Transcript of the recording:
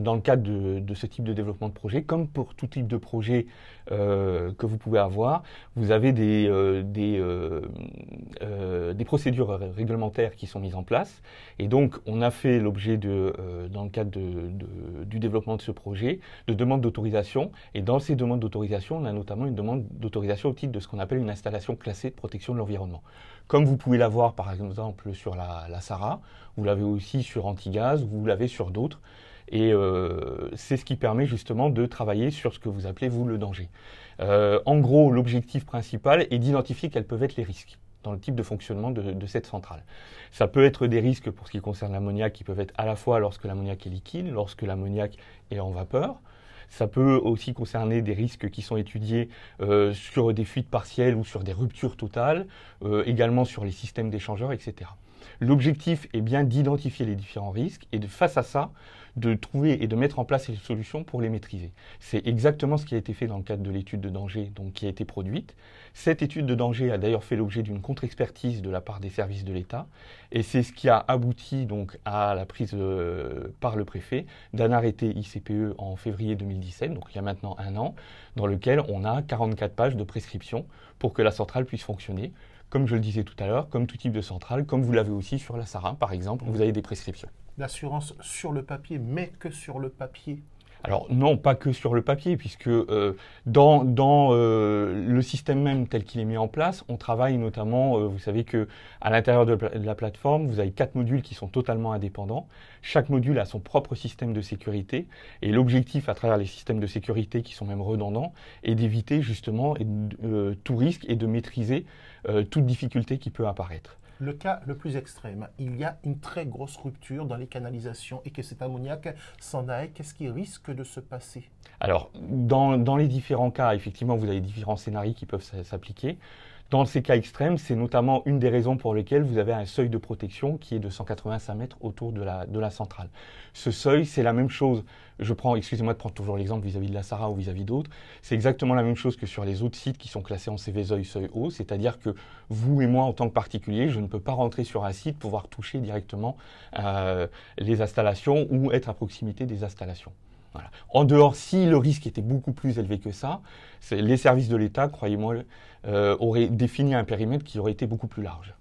dans le cadre de, ce type de développement de projet, comme pour tout type de projet euh, que vous pouvez avoir, vous avez des, euh, euh, procédures réglementaires qui sont mises en place. Et donc, on a fait l'objet, de, dans le cadre du développement de ce projet, de demandes d'autorisation. Et dans ces demandes d'autorisation, on a notamment une demande d'autorisation au titre de ce qu'on appelle une installation classée de protection de l'environnement. Comme vous pouvez l'avoir, par exemple, sur la, la vous l'avez aussi sur Antigaz, vous l'avez sur d'autres. Et euh, c'est ce qui permet justement de travailler sur ce que vous appelez, vous, le danger. Euh, en gros, l'objectif principal est d'identifier quels peuvent être les risques dans le type de fonctionnement de, cette centrale. Ça peut être des risques pour ce qui concerne l'ammoniaque, qui peuvent être à la fois lorsque l'ammoniac est liquide, lorsque l'ammoniac est en vapeur. Ça peut aussi concerner des risques qui sont étudiés euh, sur des fuites partielles ou sur des ruptures totales, également sur les systèmes d'échangeurs, etc. L'objectif est bien d'identifier les différents risques et de, face à ça, de trouver et de mettre en place les solutions pour les maîtriser. C'est exactement ce qui a été fait dans le cadre de l'étude de danger qui a été produite. Cette étude de danger a d'ailleurs fait l'objet d'une contre-expertise de la part des services de l'État et c'est ce qui a abouti donc, à la prise euh, par le préfet d'un arrêté ICPE en février 2017, donc il y a maintenant un an, dans lequel on a 44 pages de prescriptions pour que la centrale puisse fonctionner comme je le disais tout à l'heure, comme tout type de centrale, comme vous l'avez aussi sur la SARA, par exemple, vous avez des prescriptions. L'assurance sur le papier, mais que sur le papier alors non, pas que sur le papier, puisque euh, dans, dans euh, le système même tel qu'il est mis en place, on travaille notamment, euh, vous savez que à l'intérieur de, la plateforme, vous avez quatre modules qui sont totalement indépendants. Chaque module a son propre système de sécurité, et l'objectif à travers les systèmes de sécurité qui sont même redondants est d'éviter justement tout risque et de maîtriser toute difficulté qui peut apparaître le cas le plus extrême, il y a une très grosse rupture dans les canalisations et que cet ammoniac s'en aille, qu'est-ce qui risque de se passer Alors, dans, dans, les différents cas, effectivement, vous avez différents scénarios qui peuvent s'appliquer. Dans ces cas extrêmes, c'est notamment une des raisons pour lesquelles vous avez un seuil de protection qui est de 185 mètres autour de la, centrale. Ce seuil, c'est la même chose. Je prends, excusez-moi de prendre toujours l'exemple vis-à-vis de la Sarah ou vis-à-vis d'autres. C'est exactement la même chose que sur les autres sites qui sont classés en CVSEUI seuil haut, c'est-à-dire que vous et moi, en tant que particulier, je ne peux pas rentrer sur un site, pouvoir toucher directement euh, les installations ou être à proximité des installations. En dehors, si le risque était beaucoup plus élevé que ça, les services de l'État, croyez-moi, euh, auraient défini un périmètre qui aurait été beaucoup plus large.